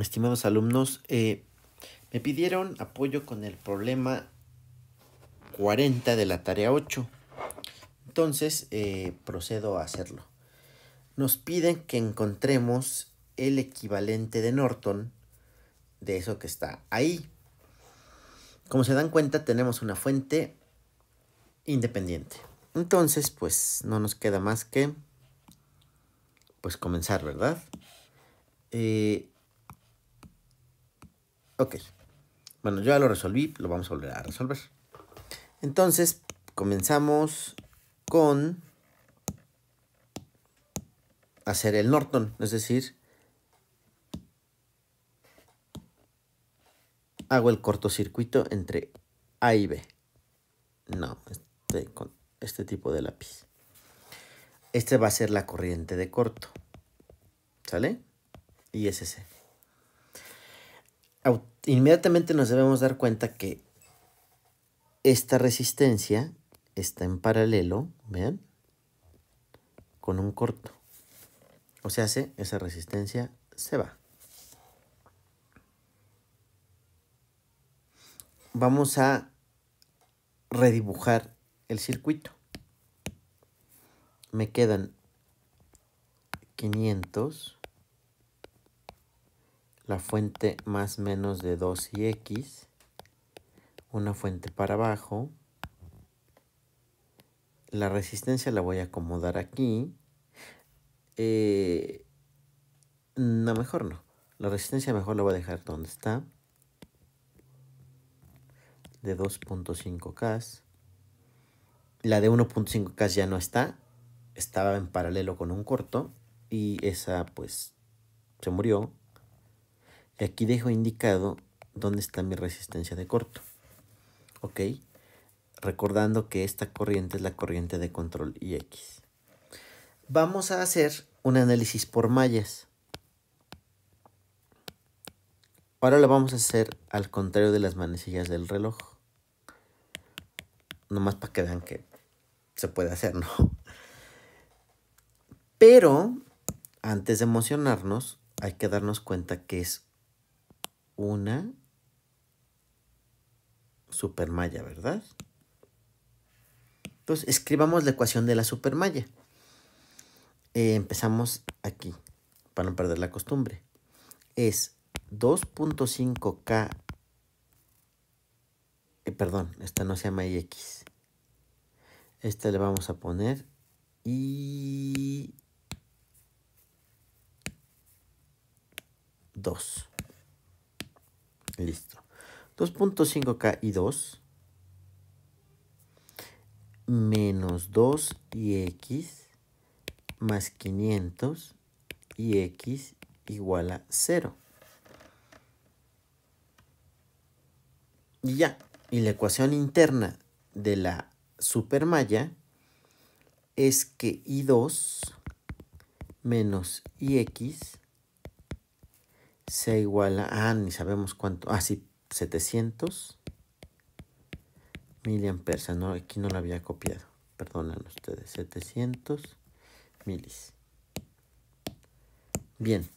estimados alumnos, eh, me pidieron apoyo con el problema 40 de la tarea 8. Entonces, eh, procedo a hacerlo. Nos piden que encontremos el equivalente de Norton de eso que está ahí. Como se dan cuenta, tenemos una fuente independiente. Entonces, pues no nos queda más que pues comenzar, ¿verdad? Eh, Ok. Bueno, ya lo resolví, lo vamos a volver a resolver. Entonces, comenzamos con hacer el Norton, es decir, hago el cortocircuito entre A y B. No, este, con este tipo de lápiz. Este va a ser la corriente de corto. ¿Sale? Y es inmediatamente nos debemos dar cuenta que esta resistencia está en paralelo, vean, con un corto. O sea, hace esa resistencia se va. Vamos a redibujar el circuito. Me quedan 500 la fuente más menos de 2 y x, una fuente para abajo, la resistencia la voy a acomodar aquí, eh, no, mejor no, la resistencia mejor la voy a dejar donde está, de 2.5K, la de 1.5K ya no está, estaba en paralelo con un corto y esa pues se murió y aquí dejo indicado dónde está mi resistencia de corto. ¿Ok? Recordando que esta corriente es la corriente de control IX. Vamos a hacer un análisis por mallas. Ahora lo vamos a hacer al contrario de las manecillas del reloj. Nomás para que vean que se puede hacer, ¿no? Pero antes de emocionarnos, hay que darnos cuenta que es una supermalla, ¿verdad? Entonces, escribamos la ecuación de la supermalla. Eh, empezamos aquí, para no perder la costumbre. Es 2.5K, eh, perdón, esta no se llama IX. Esta le vamos a poner i 2. Listo. 2.5K y 2. Menos 2 y X más 500 y X igual a 0. Y ya. Y la ecuación interna de la supermalla es que I2 menos IX se igual a, ah, ni sabemos cuánto, ah, sí, 700 miliamperes. No, aquí no lo había copiado, perdonen ustedes, 700 milis. Bien.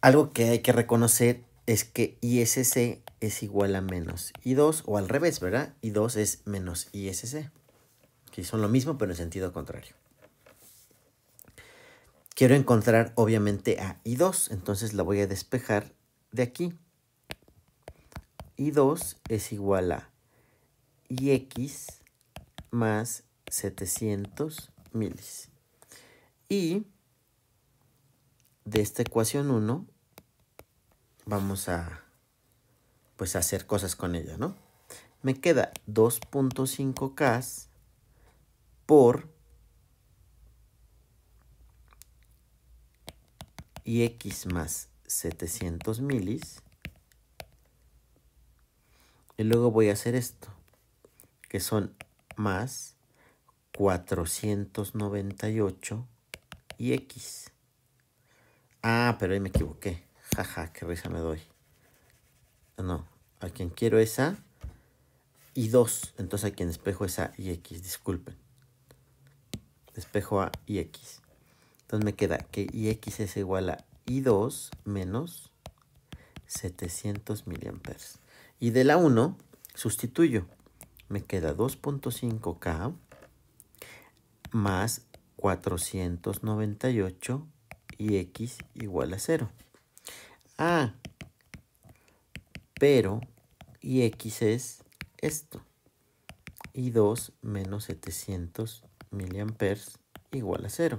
Algo que hay que reconocer es que ISC es igual a menos I2 o al revés, ¿verdad? I2 es menos ISC, que son lo mismo pero en sentido contrario quiero encontrar obviamente a I2, entonces la voy a despejar de aquí. I2 es igual a IX más 700 milis. Y de esta ecuación 1 vamos a pues hacer cosas con ella, ¿no? Me queda 2.5K por y X más 700 milis. Y luego voy a hacer esto, que son más 498 y X. Ah, pero ahí me equivoqué. Jaja, qué risa me doy. No, a quien quiero esa y 2. Entonces a quien espejo esa y X, disculpen. Espejo a y X. Entonces me queda que IX es igual a I2 menos 700 miliamperes. Y de la 1 sustituyo. Me queda 2.5K más 498 Ix igual a 0. Ah, pero Ix es esto. i 2 menos 700 miliamperes igual a 0.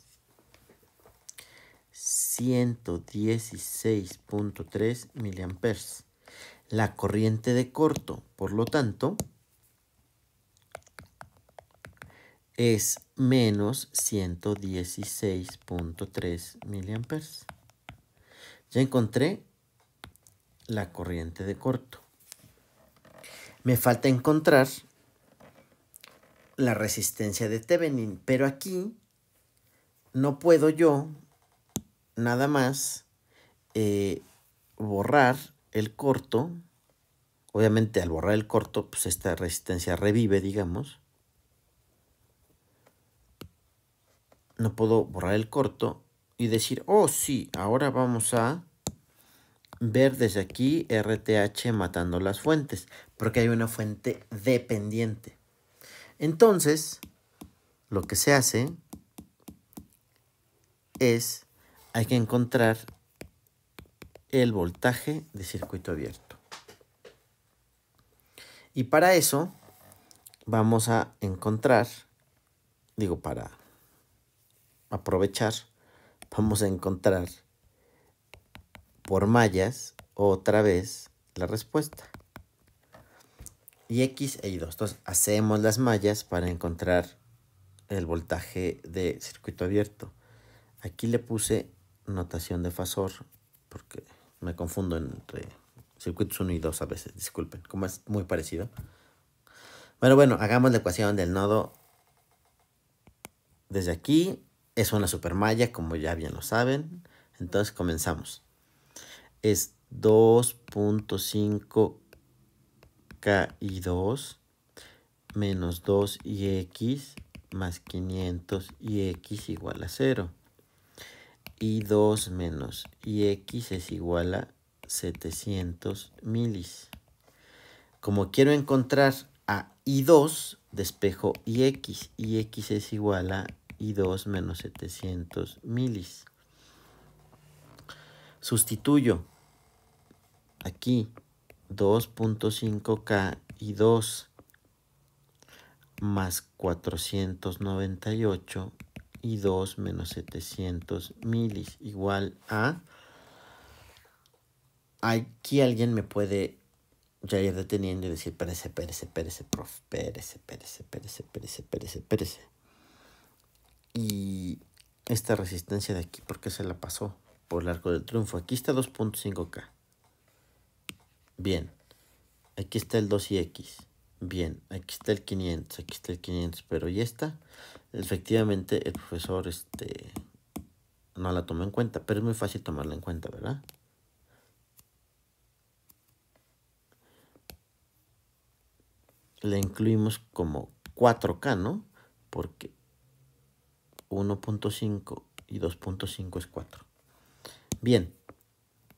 116.3 mA. La corriente de corto, por lo tanto, es menos 116.3 mA. Ya encontré la corriente de corto. Me falta encontrar la resistencia de Thevenin, pero aquí no puedo yo nada más eh, borrar el corto. Obviamente al borrar el corto, pues esta resistencia revive, digamos. No puedo borrar el corto y decir, oh sí, ahora vamos a ver desde aquí RTH matando las fuentes, porque hay una fuente dependiente. Entonces, lo que se hace es hay que encontrar el voltaje de circuito abierto. Y para eso vamos a encontrar, digo, para aprovechar, vamos a encontrar por mallas otra vez la respuesta. Y X e Y2. Entonces hacemos las mallas para encontrar el voltaje de circuito abierto. Aquí le puse notación de fasor, porque me confundo entre circuitos 1 y 2 a veces, disculpen, como es muy parecido. Pero bueno, hagamos la ecuación del nodo desde aquí. Es una supermalla, como ya bien lo saben. Entonces comenzamos. Es 2.5k y 2 menos 2 y x más 500 y x igual a 0. I2 menos IX es igual a 700 milis. Como quiero encontrar a I2, despejo IX. IX es igual a I2 menos 700 milis. Sustituyo aquí 2.5K y 2 más 498 y 2 menos 700 milis igual a... Aquí alguien me puede ya ir deteniendo y decir, Pérez, pérez, espérese, prof, Pérez, pérez, pérez, pérez, perece, pérese. Y esta resistencia de aquí, ¿por qué se la pasó? Por el arco del triunfo. Aquí está 2.5K. Bien. Aquí está el 2 y X. Bien, aquí está el 500, aquí está el 500, pero ya está. Efectivamente, el profesor este, no la tomó en cuenta, pero es muy fácil tomarla en cuenta, ¿verdad? Le incluimos como 4K, ¿no? Porque 1.5 y 2.5 es 4. Bien,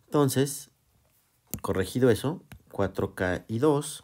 entonces, corregido eso, 4K y 2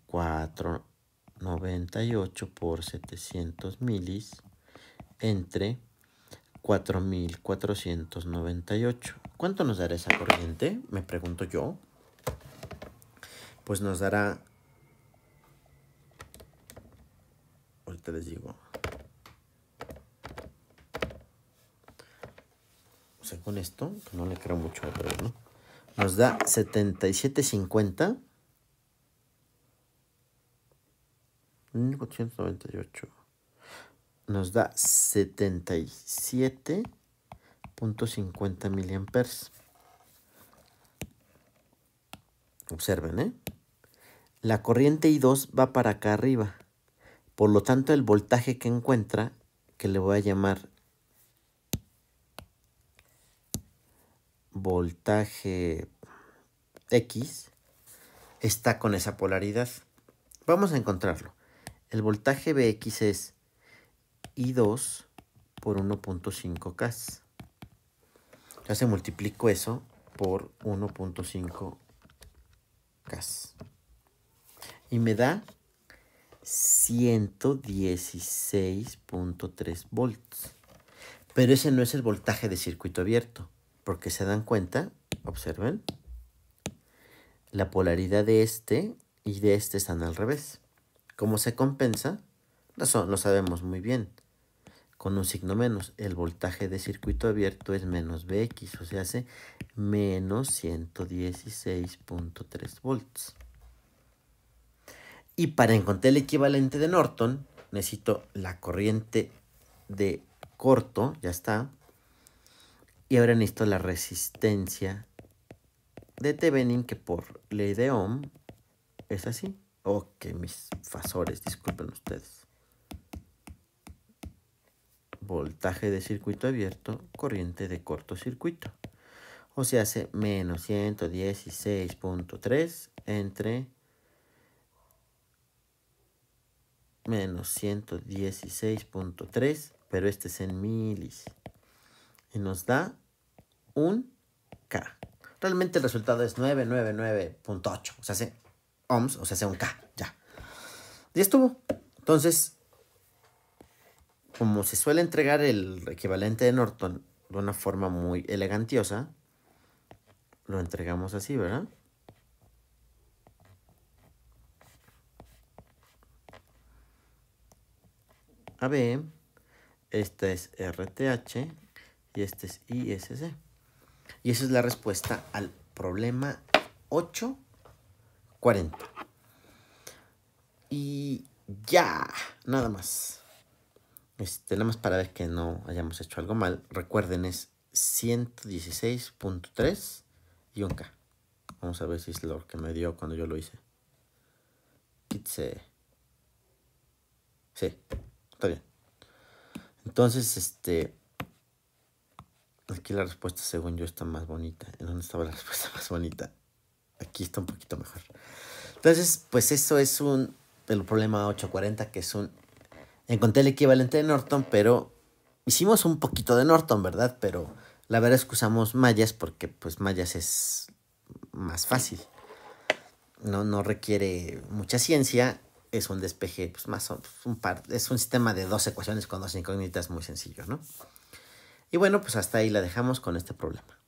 498 por 700 milis entre 4498. ¿Cuánto nos dará esa corriente? Me pregunto yo. Pues nos dará... Ahorita les digo. sea, con esto, que no le creo mucho, a pero ¿no? Nos da 7750 1.498 nos da 77.50 miliamperes. Observen, ¿eh? La corriente I2 va para acá arriba. Por lo tanto, el voltaje que encuentra, que le voy a llamar voltaje X, está con esa polaridad. Vamos a encontrarlo. El voltaje BX es I2 por 1.5K. Ya se multiplico eso por 1.5K. Y me da 116.3 volts. Pero ese no es el voltaje de circuito abierto. Porque se dan cuenta, observen, la polaridad de este y de este están al revés. ¿Cómo se compensa? Eso lo sabemos muy bien. Con un signo menos, el voltaje de circuito abierto es menos Bx, o sea, hace menos 116.3 volts. Y para encontrar el equivalente de Norton, necesito la corriente de corto, ya está. Y ahora necesito la resistencia de Thevenin, que por ley de Ohm es así. Ok, mis fasores, disculpen ustedes. Voltaje de circuito abierto, corriente de cortocircuito. O sea, hace menos 116.3 entre menos 116.3, pero este es en milis. Y nos da un K. Realmente el resultado es 999.8. O sea, hace o sea, sea un K, ya. Y estuvo. Entonces, como se suele entregar el equivalente de Norton de una forma muy elegantiosa, lo entregamos así, ¿verdad? AB, este es RTH y este es ISC. Y esa es la respuesta al problema 8 40. Y ya, nada más. Este, nada más para ver que no hayamos hecho algo mal. Recuerden, es 116.3 y un K. Vamos a ver si es lo que me dio cuando yo lo hice. Quítese. Sí, está bien. Entonces, este. Aquí la respuesta, según yo, está más bonita. ¿En dónde estaba la respuesta más bonita? Aquí está un poquito mejor. Entonces, pues eso es un, el problema 840, que es un... Encontré el equivalente de Norton, pero hicimos un poquito de Norton, ¿verdad? Pero la verdad es que usamos mallas porque pues mallas es más fácil. No, no requiere mucha ciencia, es un despeje, pues más pues, un par, es un sistema de dos ecuaciones con dos incógnitas muy sencillo, ¿no? Y bueno, pues hasta ahí la dejamos con este problema.